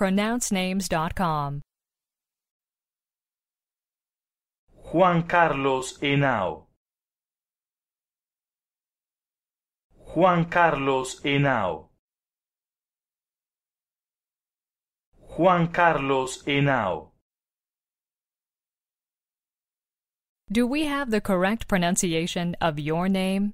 pronouncenames.com. Juan Carlos Henao. Juan Carlos Henao. Juan Carlos Henao. Do we have the correct pronunciation of your name?